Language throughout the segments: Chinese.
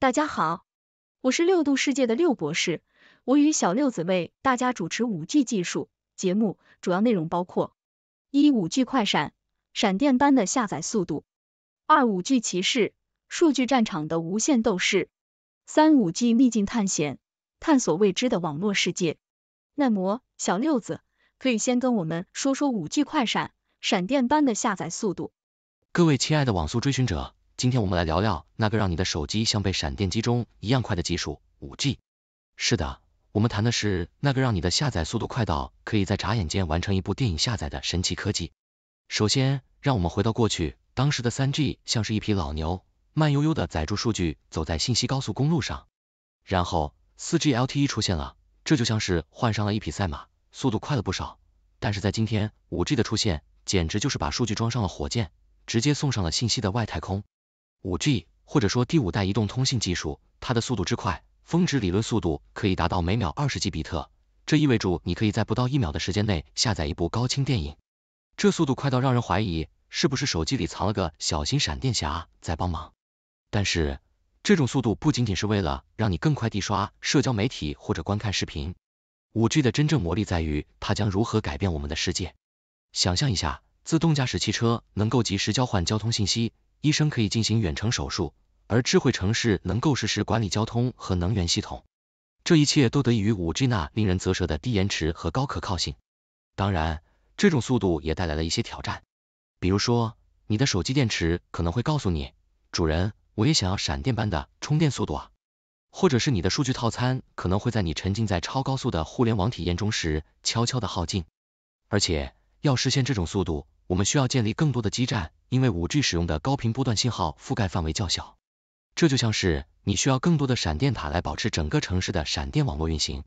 大家好，我是六度世界的六博士，我与小六子为大家主持五 G 技术节目，主要内容包括：一、五 G 快闪，闪电般的下载速度；二、五 G 骑士，数据战场的无限斗士；三、五 G 秘境探险，探索未知的网络世界。耐磨小六子，可以先跟我们说说五 G 快闪，闪电般的下载速度。各位亲爱的网速追寻者。今天我们来聊聊那个让你的手机像被闪电击中一样快的技术，五 G。是的，我们谈的是那个让你的下载速度快到可以在眨眼间完成一部电影下载的神奇科技。首先，让我们回到过去，当时的三 G 像是一匹老牛，慢悠悠的载住数据走在信息高速公路上。然后四 G LTE 出现了，这就像是换上了一匹赛马，速度快了不少。但是在今天，五 G 的出现简直就是把数据装上了火箭，直接送上了信息的外太空。五 G，或者说第五代移动通信技术，它的速度之快，峰值理论速度可以达到每秒二十 G 比特，这意味着你可以在不到一秒的时间内下载一部高清电影，这速度快到让人怀疑是不是手机里藏了个小型闪电侠在帮忙。但是，这种速度不仅仅是为了让你更快地刷社交媒体或者观看视频，五 G 的真正魔力在于它将如何改变我们的世界。想象一下，自动驾驶汽车能够及时交换交通信息。医生可以进行远程手术，而智慧城市能够实时管理交通和能源系统。这一切都得益于五 G 那令人啧舌的低延迟和高可靠性。当然，这种速度也带来了一些挑战，比如说，你的手机电池可能会告诉你，主人，我也想要闪电般的充电速度啊。或者是你的数据套餐可能会在你沉浸在超高速的互联网体验中时悄悄的耗尽。而且，要实现这种速度，我们需要建立更多的基站，因为五 G 使用的高频波段信号覆盖范围较小。这就像是你需要更多的闪电塔来保持整个城市的闪电网络运行。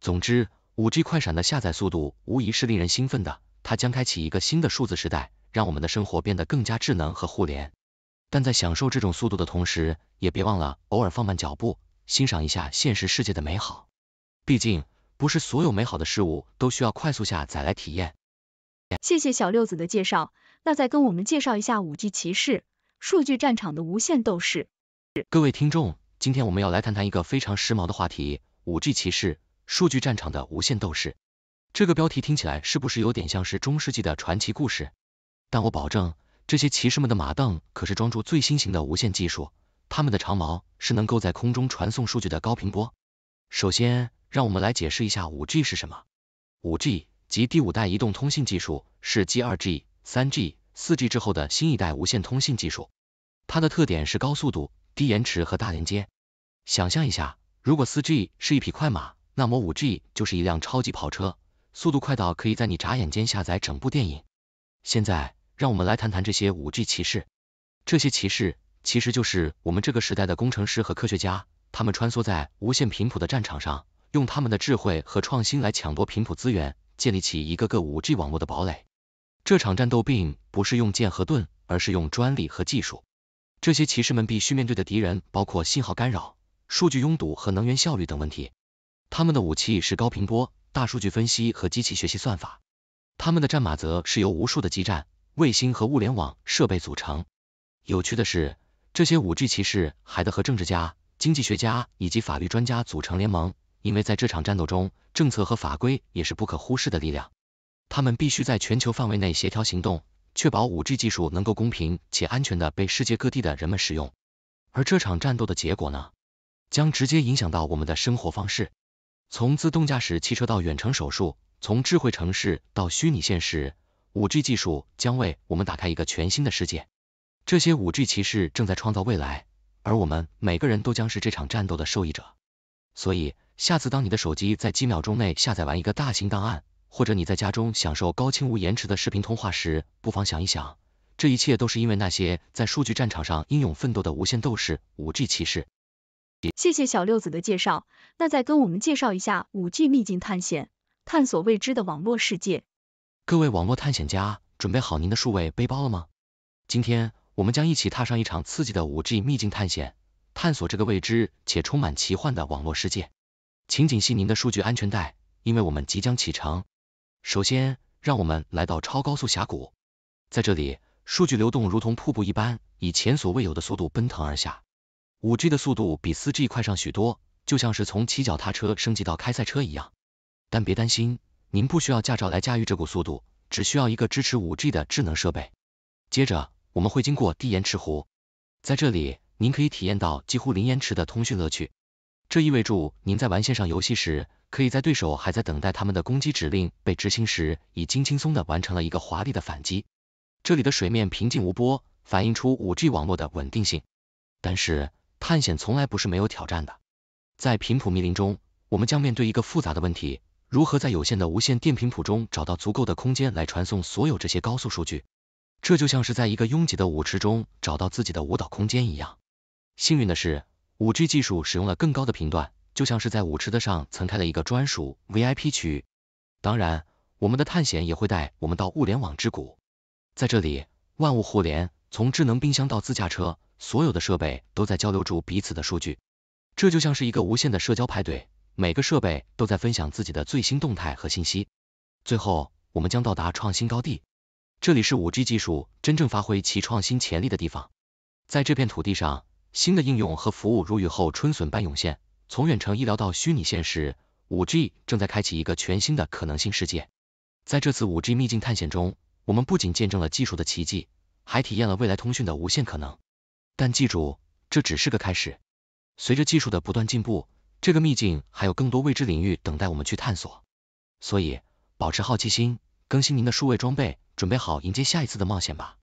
总之，五 G 快闪的下载速度无疑是令人兴奋的，它将开启一个新的数字时代，让我们的生活变得更加智能和互联。但在享受这种速度的同时，也别忘了偶尔放慢脚步，欣赏一下现实世界的美好。毕竟，不是所有美好的事物都需要快速下载来体验。谢谢小六子的介绍，那再跟我们介绍一下五 G 骑士，数据战场的无限斗士。各位听众，今天我们要来谈谈一个非常时髦的话题，五 G 骑士，数据战场的无限斗士。这个标题听起来是不是有点像是中世纪的传奇故事？但我保证，这些骑士们的马镫可是装住最新型的无线技术，他们的长矛是能够在空中传送数据的高频波。首先，让我们来解释一下五 G 是什么。五 G。及第五代移动通信技术是2 g 3G、4G 之后的新一代无线通信技术，它的特点是高速度、低延迟和大连接。想象一下，如果 4G 是一匹快马，那么 5G 就是一辆超级跑车，速度快到可以在你眨眼间下载整部电影。现在，让我们来谈谈这些 5G 骑士。这些骑士其实就是我们这个时代的工程师和科学家，他们穿梭在无线频谱的战场上，用他们的智慧和创新来抢夺频谱资源。建立起一个个 5G 网络的堡垒。这场战斗并不是用剑和盾，而是用专利和技术。这些骑士们必须面对的敌人包括信号干扰、数据拥堵和能源效率等问题。他们的武器是高频波、大数据分析和机器学习算法。他们的战马则是由无数的基站、卫星和物联网设备组成。有趣的是，这些 5G 骑士还得和政治家、经济学家以及法律专家组成联盟。因为在这场战斗中，政策和法规也是不可忽视的力量。他们必须在全球范围内协调行动，确保 5G 技术能够公平且安全的被世界各地的人们使用。而这场战斗的结果呢，将直接影响到我们的生活方式。从自动驾驶汽车到远程手术，从智慧城市到虚拟现实，5G 技术将为我们打开一个全新的世界。这些 5G 骑士正在创造未来，而我们每个人都将是这场战斗的受益者。所以。下次当你的手机在几秒钟内下载完一个大型档案，或者你在家中享受高清无延迟的视频通话时，不妨想一想，这一切都是因为那些在数据战场上英勇奋斗的无线斗士、五 G 骑士。谢谢小六子的介绍，那再跟我们介绍一下五 G 秘境探险，探索未知的网络世界。各位网络探险家，准备好您的数位背包了吗？今天我们将一起踏上一场刺激的五 G 秘境探险，探索这个未知且充满奇幻的网络世界。请紧系您的数据安全带，因为我们即将启程。首先，让我们来到超高速峡谷，在这里，数据流动如同瀑布一般，以前所未有的速度奔腾而下。五 G 的速度比四 G 快上许多，就像是从骑脚踏车升级到开赛车一样。但别担心，您不需要驾照来驾驭这股速度，只需要一个支持五 G 的智能设备。接着，我们会经过低延迟湖，在这里，您可以体验到几乎零延迟的通讯乐趣。这意味着您在玩线上游戏时，可以在对手还在等待他们的攻击指令被执行时，已经轻松地完成了一个华丽的反击。这里的水面平静无波，反映出 5G 网络的稳定性。但是，探险从来不是没有挑战的。在频谱密林中，我们将面对一个复杂的问题：如何在有限的无线电频谱中找到足够的空间来传送所有这些高速数据？这就像是在一个拥挤的舞池中找到自己的舞蹈空间一样。幸运的是，5G 技术使用了更高的频段，就像是在舞池的上，层开了一个专属 VIP 区域。当然，我们的探险也会带我们到物联网之谷，在这里万物互联，从智能冰箱到自驾车，所有的设备都在交流着彼此的数据。这就像是一个无限的社交派对，每个设备都在分享自己的最新动态和信息。最后，我们将到达创新高地，这里是 5G 技术真正发挥其创新潜力的地方。在这片土地上。新的应用和服务如雨后春笋般涌现，从远程医疗到虚拟现实，5G 正在开启一个全新的可能性世界。在这次 5G 秘境探险中，我们不仅见证了技术的奇迹，还体验了未来通讯的无限可能。但记住，这只是个开始，随着技术的不断进步，这个秘境还有更多未知领域等待我们去探索。所以，保持好奇心，更新您的数位装备，准备好迎接下一次的冒险吧。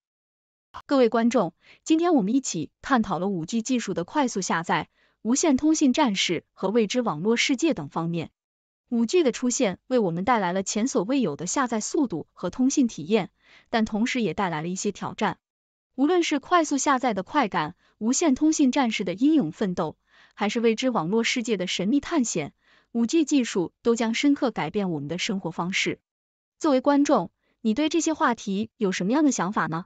各位观众，今天我们一起探讨了五 G 技术的快速下载、无线通信战士和未知网络世界等方面。五 G 的出现为我们带来了前所未有的下载速度和通信体验，但同时也带来了一些挑战。无论是快速下载的快感、无线通信战士的英勇奋斗，还是未知网络世界的神秘探险，五 G 技术都将深刻改变我们的生活方式。作为观众，你对这些话题有什么样的想法呢？